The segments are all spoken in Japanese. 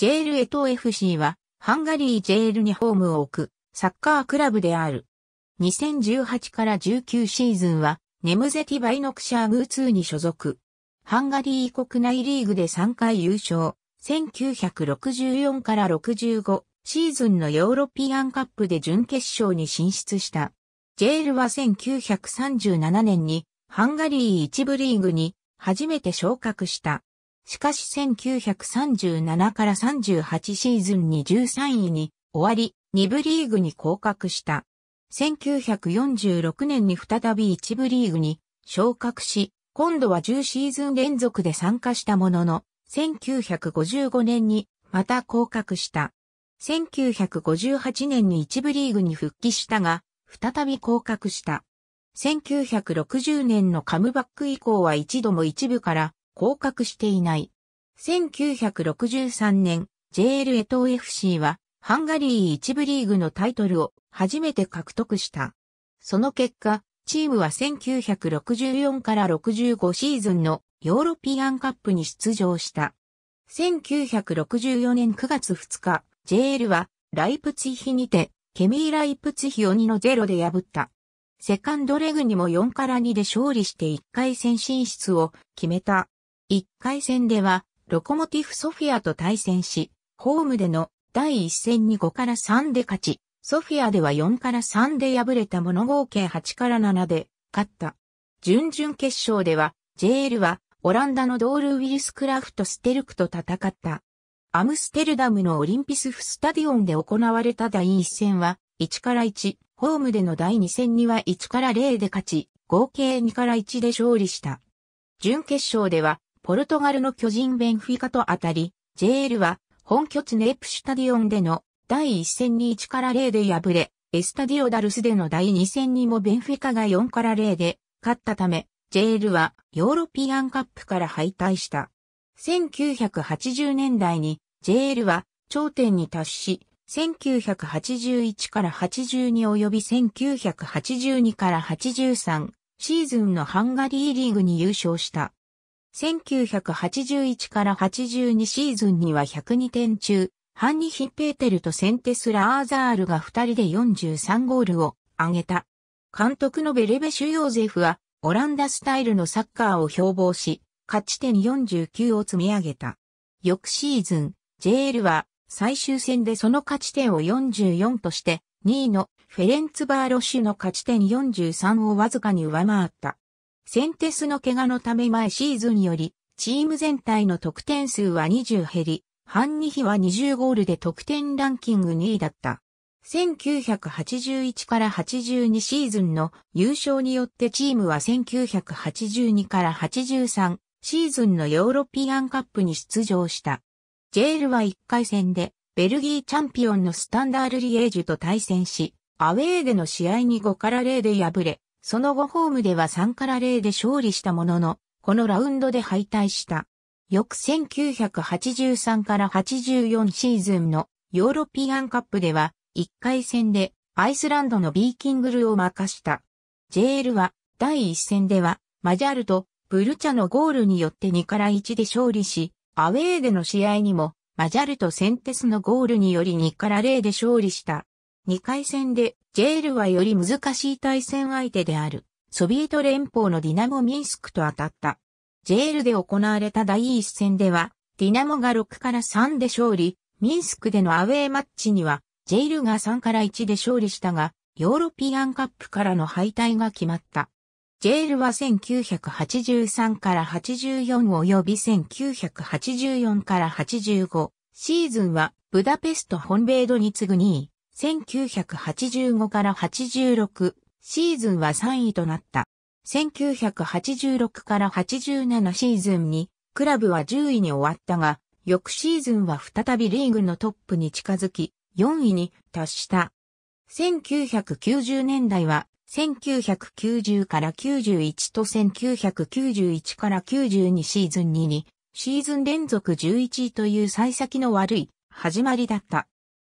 ジェールエト FC は、ハンガリージェールにホームを置く、サッカークラブである。2018から19シーズンは、ネムゼティバイノクシャーグー2に所属。ハンガリー国内リーグで3回優勝。1964から65シーズンのヨーロピアンカップで準決勝に進出した。ジェールは1937年にハンガリー一部リーグに初めて昇格した。しかし1937から38シーズンに13位に終わり、2部リーグに降格した。1946年に再び1部リーグに昇格し、今度は10シーズン連続で参加したものの、1955年にまた降格した。1958年に1部リーグに復帰したが、再び降格した。1960年のカムバック以降は一度も一部から降格していない。1963年、JL エトー FC は、ハンガリー一部リーグのタイトルを初めて獲得した。その結果、チームは1964から65シーズンのヨーロピアンカップに出場した。1964年9月2日、JL はライプツィヒにて、ケミーライプツィヒを2の0で破った。セカンドレグにも4から2で勝利して1回戦進出を決めた。1回戦では、ロコモティフソフィアと対戦し、ホームでの第1戦に5から3で勝ち、ソフィアでは4から3で敗れたもの合計8から7で勝った。準々決勝では、JL はオランダのドール・ウィルスクラフト・ステルクと戦った。アムステルダムのオリンピスフスタディオンで行われた第1戦は、1から1、ホームでの第2戦には1から0で勝ち、合計2から1で勝利した。準決勝では、ポルトガルの巨人ベンフィカと当たり、JL は本拠地ネープシュタディオンでの第1戦に1から0で敗れ、エスタディオダルスでの第2戦にもベンフィカが4から0で勝ったため、JL はヨーロピアンカップから敗退した。1980年代に JL は頂点に達し、1981から82及び1982から83シーズンのハンガリーリーグに優勝した。1981から82シーズンには102点中、ハンニ・ヒッペーテルとセンテスラ・アーザールが2人で43ゴールを挙げた。監督のベレベシュ・ヨーゼフは、オランダスタイルのサッカーを標榜し、勝ち点49を積み上げた。翌シーズン、JL は最終戦でその勝ち点を44として、2位のフェレンツバーロッシュの勝ち点43をわずかに上回った。センテスの怪我のため前シーズンより、チーム全体の得点数は20減り、ハンニヒは20ゴールで得点ランキング2位だった。1981から82シーズンの優勝によってチームは1982から83シーズンのヨーロピアンカップに出場した。ジェールは1回戦でベルギーチャンピオンのスタンダールリエージュと対戦し、アウェーでの試合に5から0で敗れ、その後ホームでは3から0で勝利したものの、このラウンドで敗退した。翌1983から84シーズンのヨーロピアンカップでは1回戦でアイスランドのビーキングルを任した。JL は第1戦ではマジャルとブルチャのゴールによって2から1で勝利し、アウェーでの試合にもマジャルとセンテスのゴールにより2から0で勝利した。2回戦で、ジェールはより難しい対戦相手である、ソビエト連邦のディナモ・ミンスクと当たった。ジェールで行われた第1戦では、ディナモが6から3で勝利、ミンスクでのアウェーマッチには、ジェールが3から1で勝利したが、ヨーロピアンカップからの敗退が決まった。ジェールは1983から84及び1984から85シーズンはブダペスト本米ドに次ぐ2位。1985から86シーズンは3位となった。1986から87シーズンにクラブは10位に終わったが、翌シーズンは再びリーグのトップに近づき、4位に達した。1990年代は1990から91と1991から92シーズン2にシーズン連続11位という幸先の悪い始まりだった。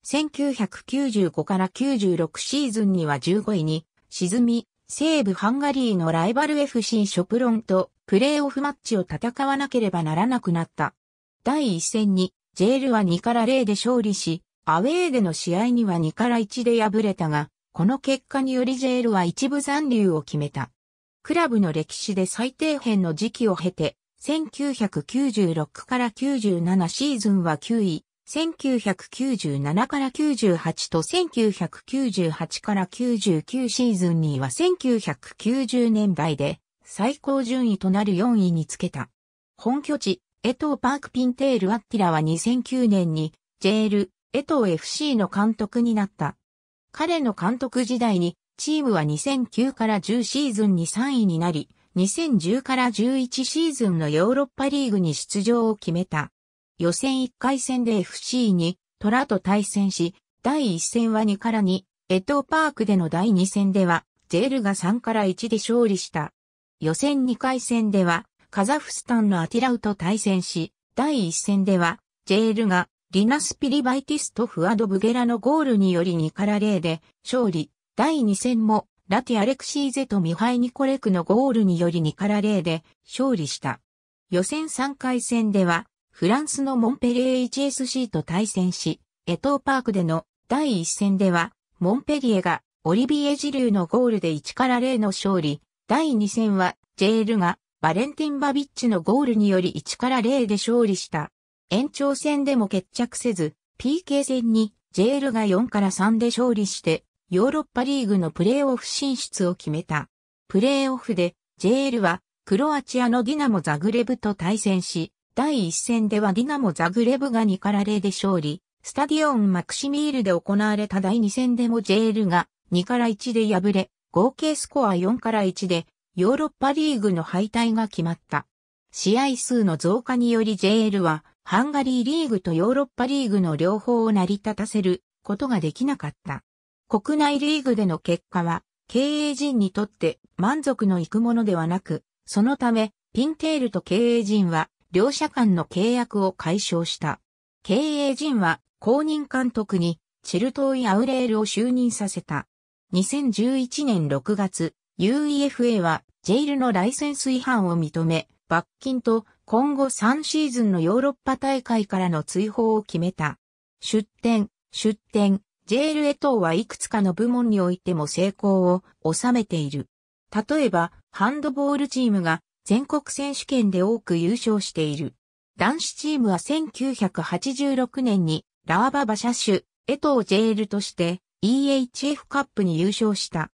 1995から96シーズンには15位に沈み、西部ハンガリーのライバル FC ショプロンとプレーオフマッチを戦わなければならなくなった。第1戦に、ジェールは2から0で勝利し、アウェーでの試合には2から1で敗れたが、この結果によりジェールは一部残留を決めた。クラブの歴史で最低辺の時期を経て、1996から97シーズンは9位、1997から98と1998から99シーズンには1990年代で最高順位となる4位につけた。本拠地、江藤パークピンテールアッティラは2009年に JL 江藤 FC の監督になった。彼の監督時代にチームは2009から10シーズンに3位になり、2010から11シーズンのヨーロッパリーグに出場を決めた。予選1回戦で FC にトラと対戦し、第1戦は2から2、エトーパークでの第2戦では、ジェールが3から1で勝利した。予選2回戦では、カザフスタンのアティラウと対戦し、第1戦では、ジェールがリナスピリバイティスとフアド・ブゲラのゴールにより2から0で勝利。第2戦も、ラティ・アレクシーゼとミハイ・ニコレクのゴールにより2から0で勝利した。予選3回戦では、フランスのモンペリエ HSC と対戦し、エトーパークでの第一戦では、モンペリエがオリビエ・ジューのゴールで1から0の勝利、第2戦は JL がバレンティン・バビッチのゴールにより1から0で勝利した。延長戦でも決着せず、PK 戦に JL が4から3で勝利して、ヨーロッパリーグのプレーオフ進出を決めた。プレーオフで、JL はクロアチアのディナモ・ザグレブと対戦し、第1戦ではディナモ・ザグレブが2から0で勝利、スタディオン・マクシミールで行われた第2戦でも JL が2から1で敗れ、合計スコア4から1でヨーロッパリーグの敗退が決まった。試合数の増加により JL はハンガリーリーグとヨーロッパリーグの両方を成り立たせることができなかった。国内リーグでの結果は経営陣にとって満足のいくものではなく、そのためピンテールと経営陣は両者間の契約を解消した。経営陣は公認監督にチェルトーイ・アウレールを就任させた。2011年6月、UEFA はジェイルのライセンス違反を認め、罰金と今後3シーズンのヨーロッパ大会からの追放を決めた。出展、出展、ジェイル・エトーはいくつかの部門においても成功を収めている。例えば、ハンドボールチームが全国選手権で多く優勝している。男子チームは1986年にラーバ馬車種、江藤ジェールとして EHF カップに優勝した。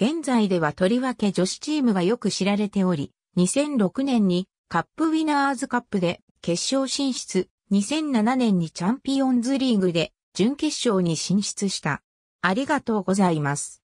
現在ではとりわけ女子チームがよく知られており、2006年にカップウィナーズカップで決勝進出、2007年にチャンピオンズリーグで準決勝に進出した。ありがとうございます。